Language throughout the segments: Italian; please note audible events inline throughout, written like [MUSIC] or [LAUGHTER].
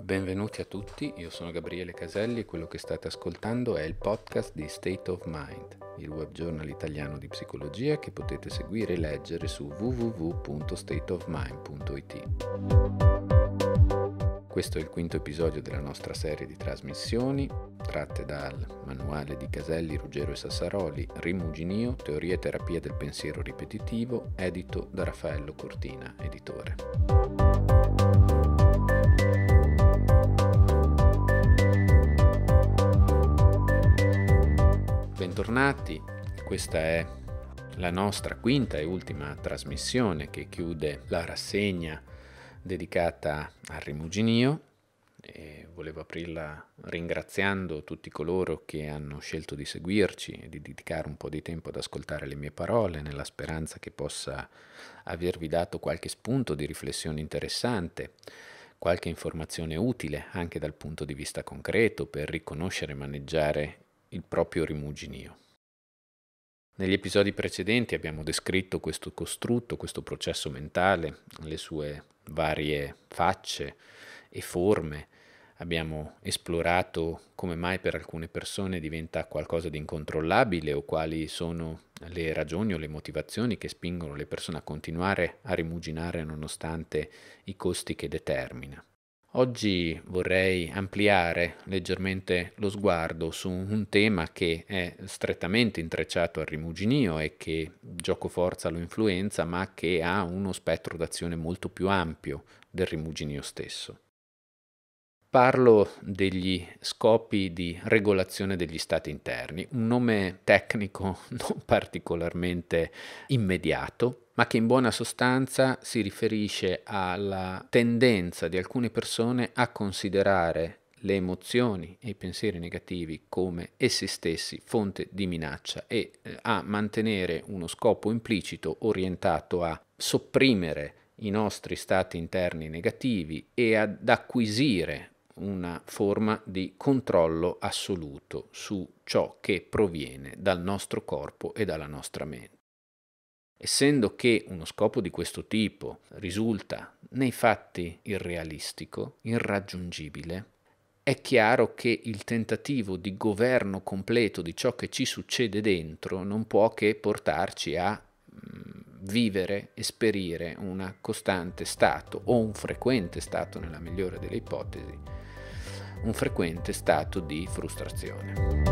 Benvenuti a tutti, io sono Gabriele Caselli e quello che state ascoltando è il podcast di State of Mind, il web journal italiano di psicologia che potete seguire e leggere su www.stateofmind.it. Questo è il quinto episodio della nostra serie di trasmissioni tratte dal manuale di Caselli, Ruggero e Sassaroli, Rimuginio, Teoria e terapia del pensiero ripetitivo, edito da Raffaello Cortina, editore. bentornati. Questa è la nostra quinta e ultima trasmissione che chiude la rassegna dedicata al rimuginio e volevo aprirla ringraziando tutti coloro che hanno scelto di seguirci e di dedicare un po' di tempo ad ascoltare le mie parole nella speranza che possa avervi dato qualche spunto di riflessione interessante, qualche informazione utile anche dal punto di vista concreto per riconoscere e maneggiare il proprio rimuginio. Negli episodi precedenti abbiamo descritto questo costrutto, questo processo mentale, le sue varie facce e forme. Abbiamo esplorato come mai per alcune persone diventa qualcosa di incontrollabile o quali sono le ragioni o le motivazioni che spingono le persone a continuare a rimuginare nonostante i costi che determina. Oggi vorrei ampliare leggermente lo sguardo su un tema che è strettamente intrecciato al rimuginio e che gioco forza lo influenza, ma che ha uno spettro d'azione molto più ampio del rimuginio stesso. Parlo degli scopi di regolazione degli stati interni, un nome tecnico [LAUGHS] non particolarmente immediato, ma che in buona sostanza si riferisce alla tendenza di alcune persone a considerare le emozioni e i pensieri negativi come essi stessi fonte di minaccia e eh, a mantenere uno scopo implicito orientato a sopprimere i nostri stati interni negativi e ad acquisire una forma di controllo assoluto su ciò che proviene dal nostro corpo e dalla nostra mente. Essendo che uno scopo di questo tipo risulta nei fatti irrealistico, irraggiungibile, è chiaro che il tentativo di governo completo di ciò che ci succede dentro non può che portarci a mm, vivere, esperire un costante stato o un frequente stato nella migliore delle ipotesi un frequente stato di frustrazione.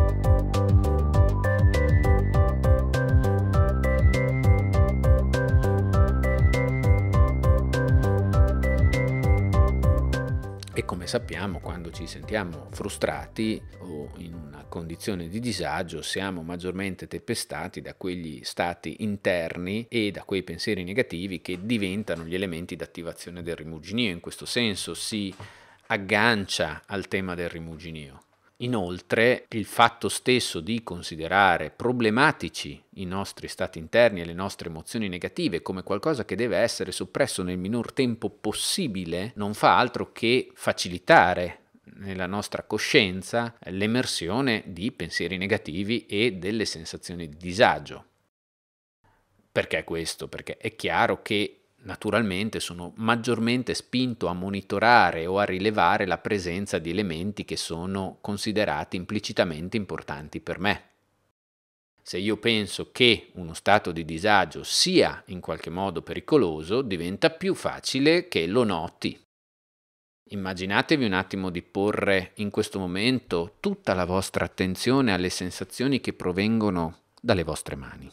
E come sappiamo, quando ci sentiamo frustrati o in una condizione di disagio, siamo maggiormente tempestati da quegli stati interni e da quei pensieri negativi che diventano gli elementi d'attivazione del rimuginio. In questo senso si aggancia al tema del rimuginio. Inoltre, il fatto stesso di considerare problematici i nostri stati interni e le nostre emozioni negative come qualcosa che deve essere soppresso nel minor tempo possibile non fa altro che facilitare nella nostra coscienza l'emersione di pensieri negativi e delle sensazioni di disagio. Perché questo? Perché è chiaro che naturalmente sono maggiormente spinto a monitorare o a rilevare la presenza di elementi che sono considerati implicitamente importanti per me. Se io penso che uno stato di disagio sia in qualche modo pericoloso, diventa più facile che lo noti. Immaginatevi un attimo di porre in questo momento tutta la vostra attenzione alle sensazioni che provengono dalle vostre mani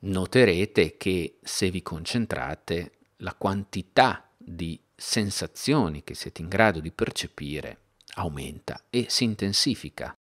noterete che se vi concentrate la quantità di sensazioni che siete in grado di percepire aumenta e si intensifica.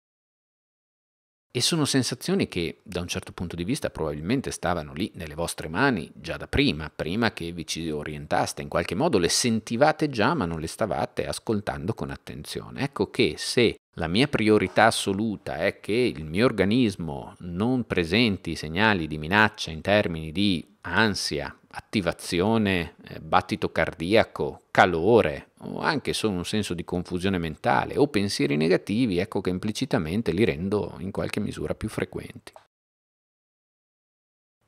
E sono sensazioni che, da un certo punto di vista, probabilmente stavano lì nelle vostre mani già da prima, prima che vi ci orientaste, in qualche modo le sentivate già ma non le stavate ascoltando con attenzione. Ecco che se la mia priorità assoluta è che il mio organismo non presenti segnali di minaccia in termini di ansia, attivazione, eh, battito cardiaco, calore o anche solo un senso di confusione mentale o pensieri negativi, ecco che implicitamente li rendo in qualche misura più frequenti.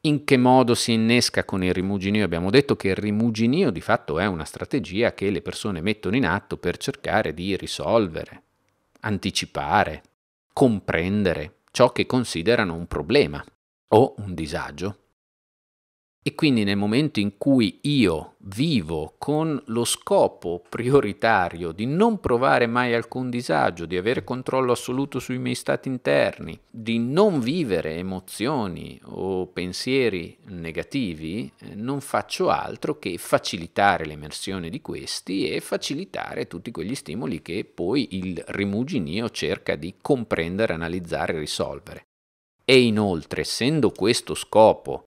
In che modo si innesca con il rimuginio? Abbiamo detto che il rimuginio di fatto è una strategia che le persone mettono in atto per cercare di risolvere, anticipare, comprendere ciò che considerano un problema o un disagio e quindi nel momento in cui io vivo con lo scopo prioritario di non provare mai alcun disagio, di avere controllo assoluto sui miei stati interni, di non vivere emozioni o pensieri negativi, eh, non faccio altro che facilitare l'emersione di questi e facilitare tutti quegli stimoli che poi il rimuginio cerca di comprendere, analizzare e risolvere. E inoltre, essendo questo scopo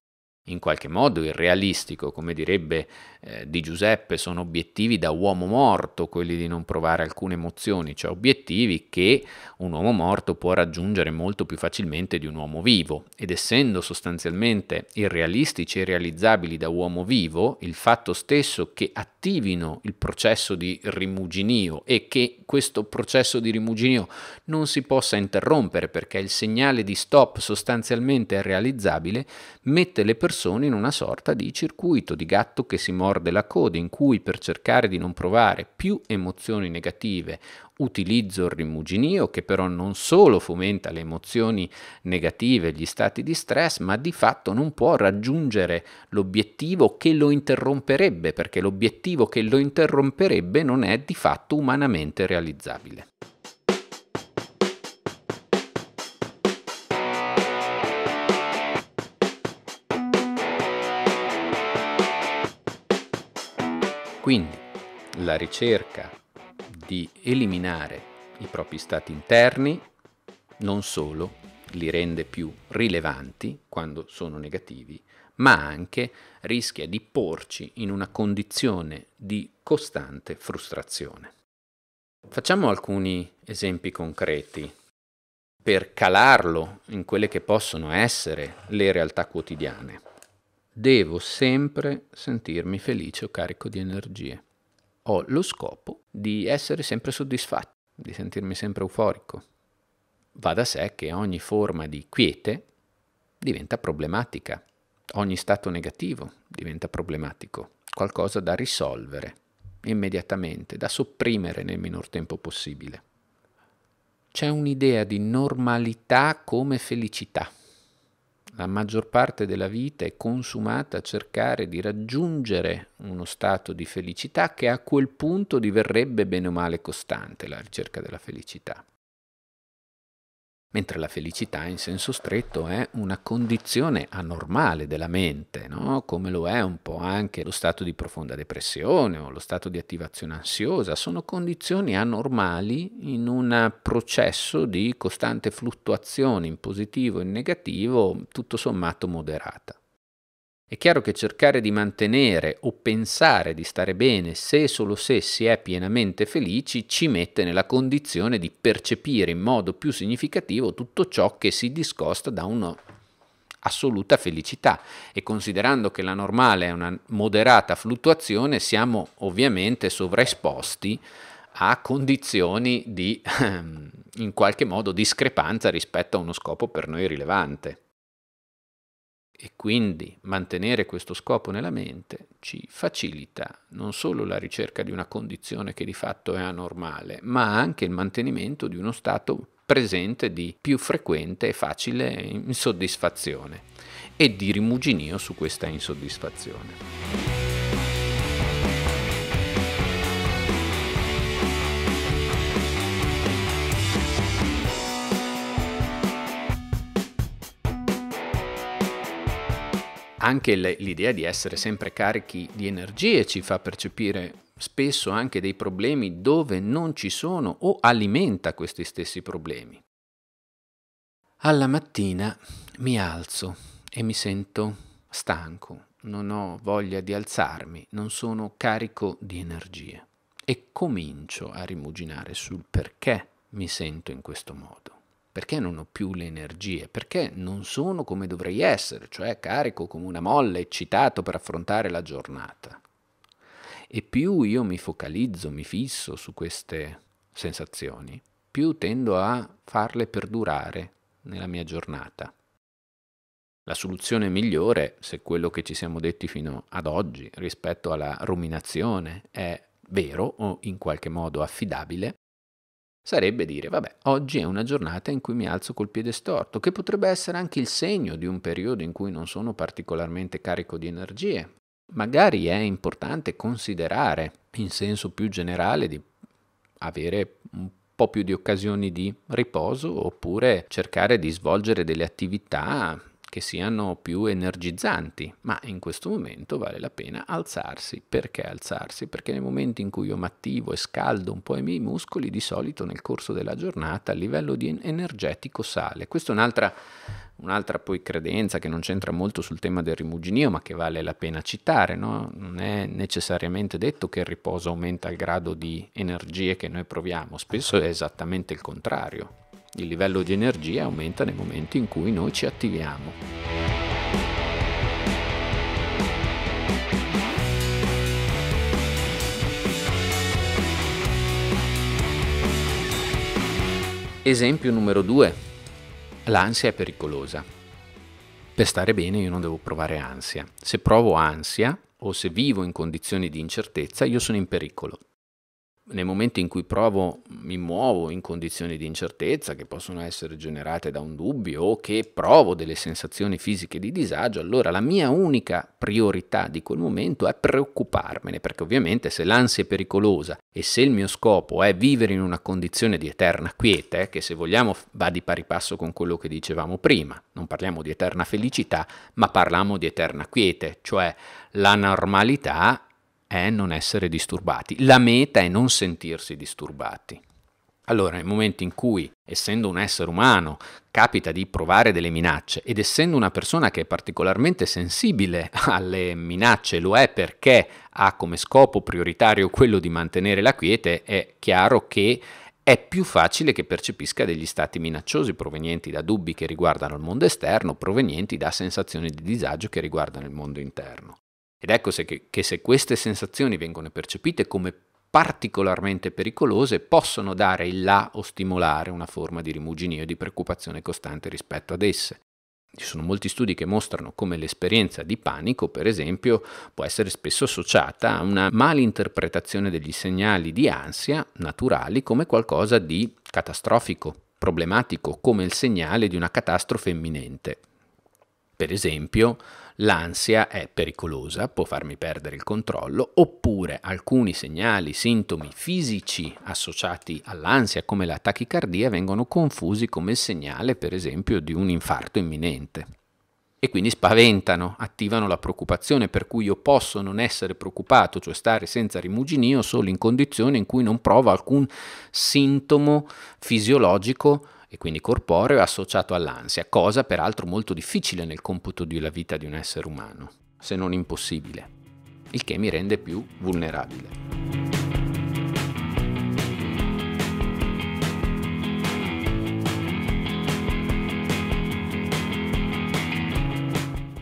in qualche modo irrealistico, come direbbe eh, Di Giuseppe, sono obiettivi da uomo morto quelli di non provare alcune emozioni, cioè obiettivi che un uomo morto può raggiungere molto più facilmente di un uomo vivo ed essendo sostanzialmente irrealistici e realizzabili da uomo vivo, il fatto stesso che attendono attivino il processo di rimuginio e che questo processo di rimuginio non si possa interrompere perché il segnale di stop sostanzialmente è realizzabile mette le persone in una sorta di circuito di gatto che si morde la coda in cui per cercare di non provare più emozioni negative utilizzo il rimuginio che però non solo fomenta le emozioni negative, gli stati di stress, ma di fatto non può raggiungere l'obiettivo che lo interromperebbe, perché l'obiettivo che lo interromperebbe non è di fatto umanamente realizzabile. Quindi la ricerca di eliminare i propri stati interni, non solo li rende più rilevanti quando sono negativi, ma anche rischia di porci in una condizione di costante frustrazione. Facciamo alcuni esempi concreti per calarlo in quelle che possono essere le realtà quotidiane. Devo sempre sentirmi felice o carico di energie ho lo scopo di essere sempre soddisfatto, di sentirmi sempre euforico. Va da sé che ogni forma di quiete diventa problematica, ogni stato negativo diventa problematico, qualcosa da risolvere immediatamente, da sopprimere nel minor tempo possibile. C'è un'idea di normalità come felicità la maggior parte della vita è consumata a cercare di raggiungere uno stato di felicità che a quel punto diverrebbe bene o male costante la ricerca della felicità mentre la felicità in senso stretto è una condizione anormale della mente, no? come lo è un po' anche lo stato di profonda depressione o lo stato di attivazione ansiosa, sono condizioni anormali in un processo di costante fluttuazione in positivo e in negativo, tutto sommato moderata. È chiaro che cercare di mantenere o pensare di stare bene se e solo se si è pienamente felici ci mette nella condizione di percepire in modo più significativo tutto ciò che si discosta da un'assoluta felicità e considerando che la normale è una moderata fluttuazione siamo ovviamente sovraesposti a condizioni di [LAUGHS] in qualche modo discrepanza rispetto a uno scopo per noi rilevante e quindi mantenere questo scopo nella mente ci facilita non solo la ricerca di una condizione che di fatto è anormale, ma anche il mantenimento di uno stato presente di più frequente e facile insoddisfazione e di rimuginio su questa insoddisfazione. anche l'idea di essere sempre carichi di energie ci fa percepire spesso anche dei problemi dove non ci sono o alimenta questi stessi problemi. Alla mattina mi alzo e mi sento stanco, non ho voglia di alzarmi, non sono carico di energie e comincio a rimuginare sul perché mi sento in questo modo perché non ho più le energie, perché non sono come dovrei essere, cioè carico come una molla, eccitato per affrontare la giornata. E più io mi focalizzo, mi fisso su queste sensazioni, più tendo a farle perdurare nella mia giornata. La soluzione migliore, se quello che ci siamo detti fino ad oggi rispetto alla ruminazione è vero o in qualche modo affidabile, sarebbe dire, vabbè, oggi è una giornata in cui mi alzo col piede storto, che potrebbe essere anche il segno di un periodo in cui non sono particolarmente carico di energie. Magari è importante considerare, in senso più generale, di avere un po' più di occasioni di riposo oppure cercare di svolgere delle attività che siano più energizzanti, ma in questo momento vale la pena alzarsi. Perché alzarsi? Perché nel momento in cui io mi attivo e scaldo un po' i miei muscoli, di solito nel corso della giornata il livello energetico sale. Questa è un'altra, un'altra poi credenza che non c'entra molto sul tema del rimuginio, ma che vale la pena citare. No? Non è necessariamente detto che il riposo aumenta il grado di energie che noi proviamo, spesso è esattamente il contrario. Il livello di energia aumenta nei momenti in cui noi ci attiviamo. Esempio numero 2. L'ansia è pericolosa. Per stare bene io non devo provare ansia. Se provo ansia o se vivo in condizioni di incertezza io sono in pericolo nei momenti in cui provo, mi muovo in condizioni di incertezza che possono essere generate da un dubbio o che provo delle sensazioni fisiche di disagio, allora la mia unica priorità di quel momento è preoccuparmene, perché ovviamente se l'ansia è pericolosa e se il mio scopo è vivere in una condizione di eterna quiete, che se vogliamo va di pari passo con quello che dicevamo prima, non parliamo di eterna felicità, ma parliamo di eterna quiete, cioè la normalità è non essere disturbati. La meta è non sentirsi disturbati. Allora, nel momento in cui, essendo un essere umano, capita di provare delle minacce ed essendo una persona che è particolarmente sensibile [LAUGHS] alle minacce, lo è perché ha come scopo prioritario quello di mantenere la quiete, è chiaro che è più facile che percepisca degli stati minacciosi provenienti da dubbi che riguardano il mondo esterno, provenienti da sensazioni di disagio che riguardano il mondo interno. Ed ecco se che, che se queste sensazioni vengono percepite come particolarmente pericolose possono dare il là o stimolare una forma di rimuginio e di preoccupazione costante rispetto ad esse. Ci sono molti studi che mostrano come l'esperienza di panico, per esempio, può essere spesso associata a una malinterpretazione degli segnali di ansia naturali come qualcosa di catastrofico, problematico, come il segnale di una catastrofe imminente. Per esempio, l'ansia è pericolosa, può farmi perdere il controllo, oppure alcuni segnali, sintomi fisici associati all'ansia come la tachicardia vengono confusi come segnale per esempio di un infarto imminente e quindi spaventano, attivano la preoccupazione, per cui io posso non essere preoccupato, cioè stare senza rimuginio solo in condizioni in cui non provo alcun sintomo fisiologico e quindi corporeo associato all'ansia, cosa peraltro molto difficile nel computo della vita di un essere umano, se non impossibile, il che mi rende più vulnerabile.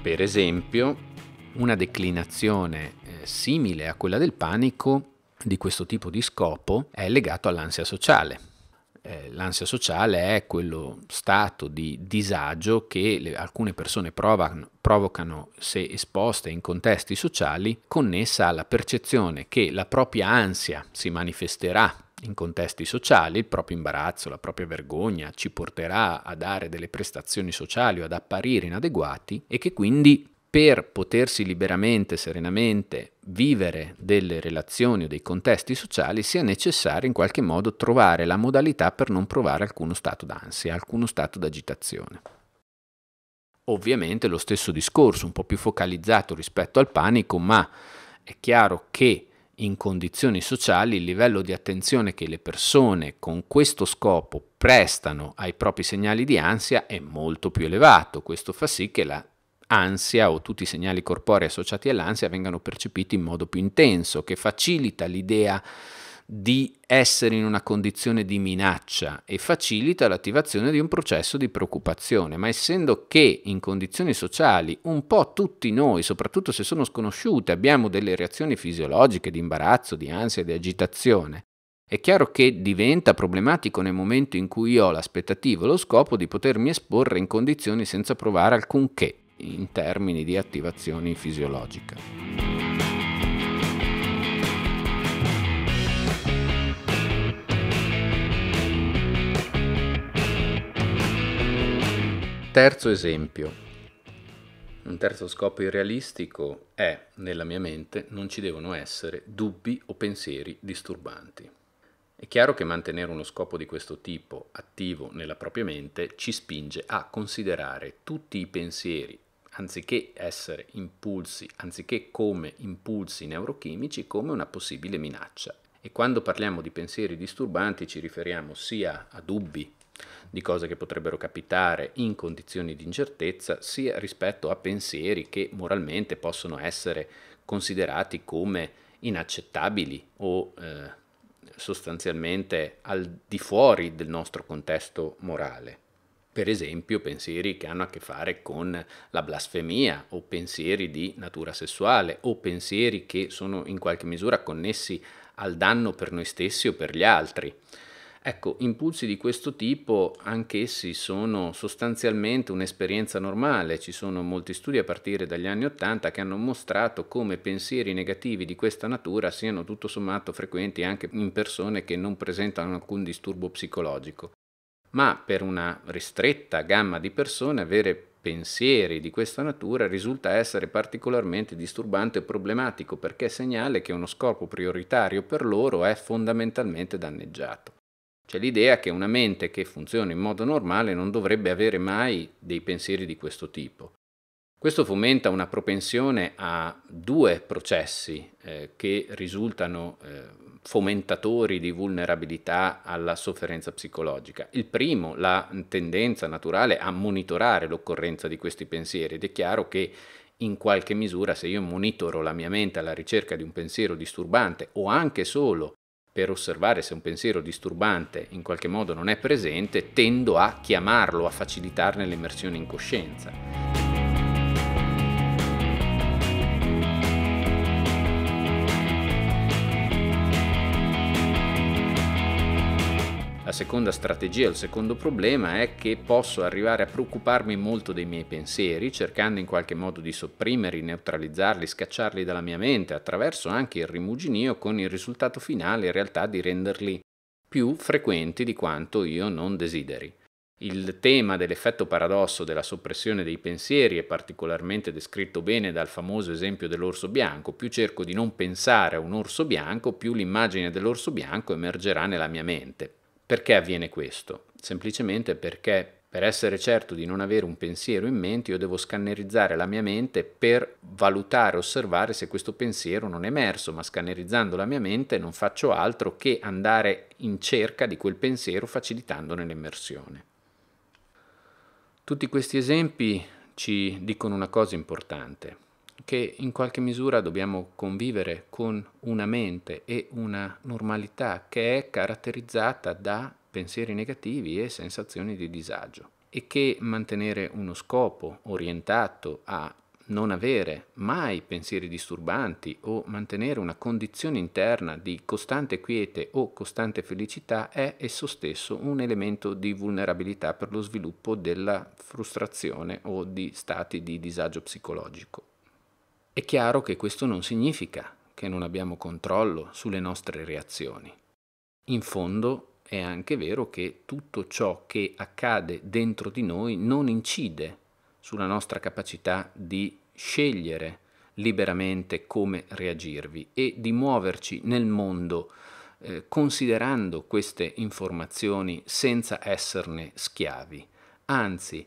Per esempio, una declinazione eh, simile a quella del panico di questo tipo di scopo è legato all'ansia sociale. Eh, l'ansia sociale è quello stato di disagio che le, alcune persone provano, provocano se esposte in contesti sociali connessa alla percezione che la propria ansia si manifesterà in contesti sociali, il proprio imbarazzo, la propria vergogna ci porterà a dare delle prestazioni sociali o ad apparire inadeguati e che quindi per potersi liberamente, serenamente vivere delle relazioni o dei contesti sociali sia necessario in qualche modo trovare la modalità per non provare alcuno stato d'ansia, alcuno stato d'agitazione. Ovviamente lo stesso discorso, un po' più focalizzato rispetto al panico, ma è chiaro che in condizioni sociali il livello di attenzione che le persone con questo scopo prestano ai propri segnali di ansia è molto più elevato. Questo fa sì che la ansia o tutti i segnali corporei associati all'ansia vengano percepiti in modo più intenso, che facilita l'idea di essere in una condizione di minaccia e facilita l'attivazione di un processo di preoccupazione, ma essendo che in condizioni sociali un po' tutti noi, soprattutto se sono sconosciute, abbiamo delle reazioni fisiologiche di imbarazzo, di ansia, di agitazione, è chiaro che diventa problematico nel momento in cui ho l'aspettativa e lo scopo di potermi esporre in condizioni senza provare alcunché in termini di attivazioni fisiologiche. Terzo esempio. Un terzo scopo irrealistico è, nella mia mente, non ci devono essere dubbi o pensieri disturbanti. È chiaro che mantenere uno scopo di questo tipo attivo nella propria mente ci spinge a considerare tutti i pensieri anziché essere impulsi, anziché come impulsi neurochimici, come una possibile minaccia. E quando parliamo di pensieri disturbanti ci riferiamo sia a dubbi di cose che potrebbero capitare in condizioni di incertezza, sia rispetto a pensieri che moralmente possono essere considerati come inaccettabili o eh, sostanzialmente al di fuori del nostro contesto morale per esempio pensieri che hanno a che fare con la blasfemia o pensieri di natura sessuale o pensieri che sono in qualche misura connessi al danno per noi stessi o per gli altri. Ecco, impulsi di questo tipo anch'essi sono sostanzialmente un'esperienza normale, ci sono molti studi a partire dagli anni Ottanta che hanno mostrato come pensieri negativi di questa natura siano tutto sommato frequenti anche in persone che non presentano alcun disturbo psicologico ma per una ristretta gamma di persone avere pensieri di questa natura risulta essere particolarmente disturbante e problematico perché segnale che uno scopo prioritario per loro è fondamentalmente danneggiato. C'è l'idea che una mente che funziona in modo normale non dovrebbe avere mai dei pensieri di questo tipo. Questo fomenta una propensione a due processi eh, che risultano eh, fomentatori di vulnerabilità alla sofferenza psicologica. Il primo, la tendenza naturale a monitorare l'occorrenza di questi pensieri ed è chiaro che in qualche misura se io monitoro la mia mente alla ricerca di un pensiero disturbante o anche solo per osservare se un pensiero disturbante in qualche modo non è presente, tendo a chiamarlo, a facilitarne l'immersione in coscienza. seconda strategia, il secondo problema è che posso arrivare a preoccuparmi molto dei miei pensieri, cercando in qualche modo di sopprimerli, neutralizzarli, scacciarli dalla mia mente, attraverso anche il rimuginio con il risultato finale in realtà di renderli più frequenti di quanto io non desideri. Il tema dell'effetto paradosso della soppressione dei pensieri è particolarmente descritto bene dal famoso esempio dell'orso bianco. Più cerco di non pensare a un orso bianco, più l'immagine dell'orso bianco emergerà nella mia mente. Perché avviene questo? Semplicemente perché per essere certo di non avere un pensiero in mente, io devo scannerizzare la mia mente per valutare, osservare se questo pensiero non è emerso, ma scannerizzando la mia mente non faccio altro che andare in cerca di quel pensiero facilitandone l'immersione. Tutti questi esempi ci dicono una cosa importante che in qualche misura dobbiamo convivere con una mente e una normalità che è caratterizzata da pensieri negativi e sensazioni di disagio e che mantenere uno scopo orientato a non avere mai pensieri disturbanti o mantenere una condizione interna di costante quiete o costante felicità è esso stesso un elemento di vulnerabilità per lo sviluppo della frustrazione o di stati di disagio psicologico. È chiaro che questo non significa che non abbiamo controllo sulle nostre reazioni. In fondo è anche vero che tutto ciò che accade dentro di noi non incide sulla nostra capacità di scegliere liberamente come reagirvi e di muoverci nel mondo eh, considerando queste informazioni senza esserne schiavi. Anzi,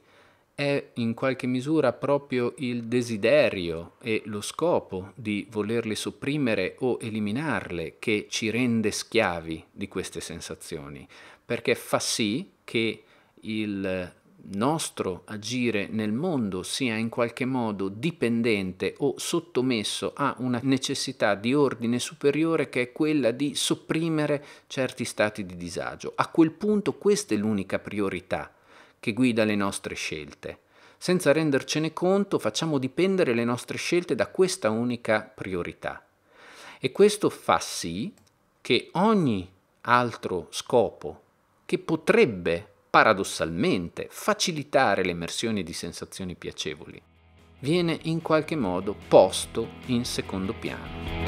è in qualche misura proprio il desiderio e lo scopo di volerle sopprimere o eliminarle che ci rende schiavi di queste sensazioni, perché fa sì che il nostro agire nel mondo sia in qualche modo dipendente o sottomesso a una necessità di ordine superiore che è quella di sopprimere certi stati di disagio. A quel punto questa è l'unica priorità che guida le nostre scelte. Senza rendercene conto facciamo dipendere le nostre scelte da questa unica priorità. E questo fa sì che ogni altro scopo che potrebbe paradossalmente facilitare l'emersione di sensazioni piacevoli viene in qualche modo posto in secondo piano.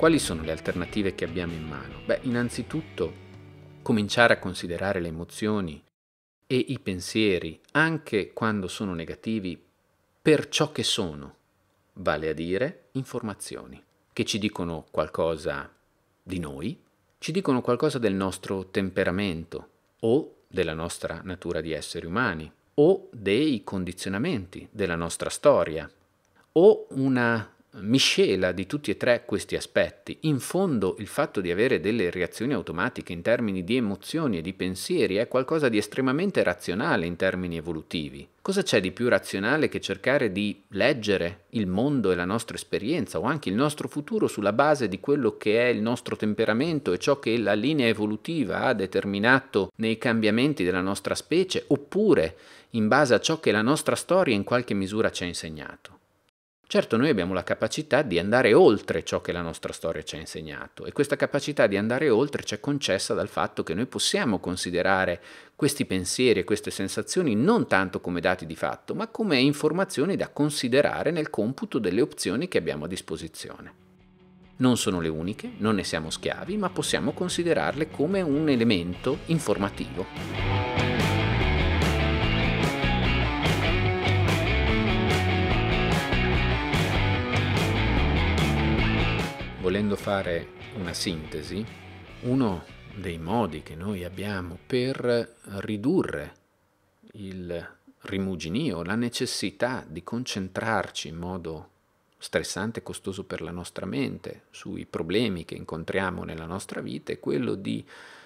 Quali sono le alternative che abbiamo in mano? Beh, innanzitutto cominciare a considerare le emozioni e i pensieri, anche quando sono negativi, per ciò che sono, vale a dire informazioni, che ci dicono qualcosa di noi, ci dicono qualcosa del nostro temperamento o della nostra natura di esseri umani o dei condizionamenti della nostra storia o una miscela di tutti e tre questi aspetti. In fondo il fatto di avere delle reazioni automatiche in termini di emozioni e di pensieri è qualcosa di estremamente razionale in termini evolutivi. Cosa c'è di più razionale che cercare di leggere il mondo e la nostra esperienza o anche il nostro futuro sulla base di quello che è il nostro temperamento e ciò che la linea evolutiva ha determinato nei cambiamenti della nostra specie oppure in base a ciò che la nostra storia in qualche misura ci ha insegnato? Certo, noi abbiamo la capacità di andare oltre ciò che la nostra storia ci ha insegnato e questa capacità di andare oltre ci è concessa dal fatto che noi possiamo considerare questi pensieri e queste sensazioni non tanto come dati di fatto, ma come informazioni da considerare nel computo delle opzioni che abbiamo a disposizione. Non sono le uniche, non ne siamo schiavi, ma possiamo considerarle come un elemento informativo. volendo fare una sintesi, uno dei modi che noi abbiamo per ridurre il rimuginio, la necessità di concentrarci in modo stressante e costoso per la nostra mente sui problemi che incontriamo nella nostra vita è quello di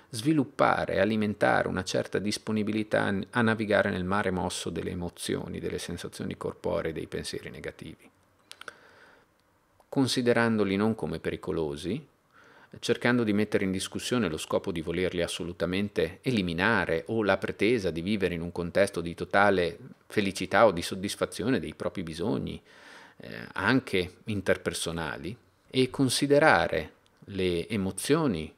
sviluppare, alimentare una certa disponibilità a navigare nel mare mosso delle emozioni, delle sensazioni corporee, dei pensieri negativi considerandoli non come pericolosi, cercando di mettere in discussione lo scopo di volerli assolutamente eliminare o la pretesa di vivere in un contesto di totale felicità o di soddisfazione dei propri bisogni, eh, anche interpersonali, e considerare le emozioni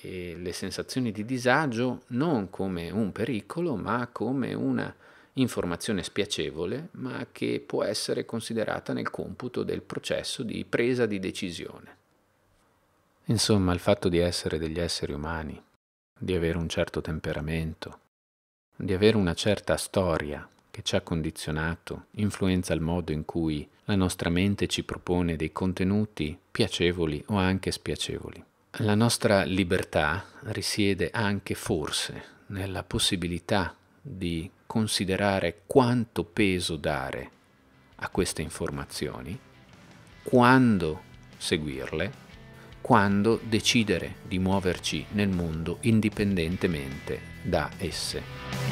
e le sensazioni di disagio non come un pericolo, ma come una informazione spiacevole, ma che può essere considerata nel computo del processo di presa di decisione. Insomma, il fatto di essere degli esseri umani, di avere un certo temperamento, di avere una certa storia che ci ha condizionato, influenza il modo in cui la nostra mente ci propone dei contenuti piacevoli o anche spiacevoli. La nostra libertà risiede anche forse nella possibilità di considerare quanto peso dare a queste informazioni, quando seguirle, quando decidere di muoverci nel mondo indipendentemente da esse.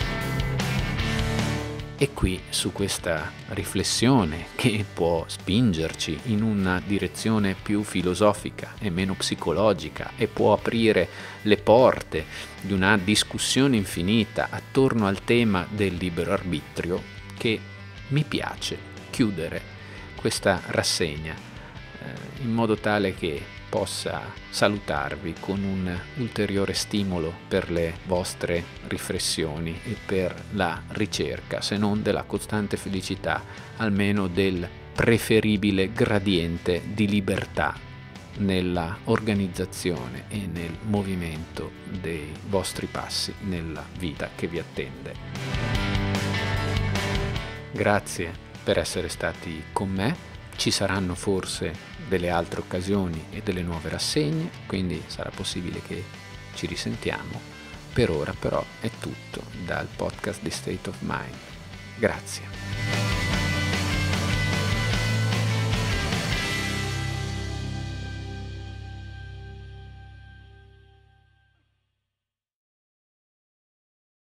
E qui su questa riflessione che può spingerci in una direzione più filosofica e meno psicologica e può aprire le porte di una discussione infinita attorno al tema del libero arbitrio che mi piace chiudere questa rassegna eh, in modo tale che possa salutarvi con un ulteriore stimolo per le vostre riflessioni e per la ricerca, se non della costante felicità, almeno del preferibile gradiente di libertà nella organizzazione e nel movimento dei vostri passi nella vita che vi attende. Grazie per essere stati con me ci saranno forse delle altre occasioni e delle nuove rassegne, quindi sarà possibile che ci risentiamo. Per ora però è tutto dal podcast di State of Mind. Grazie.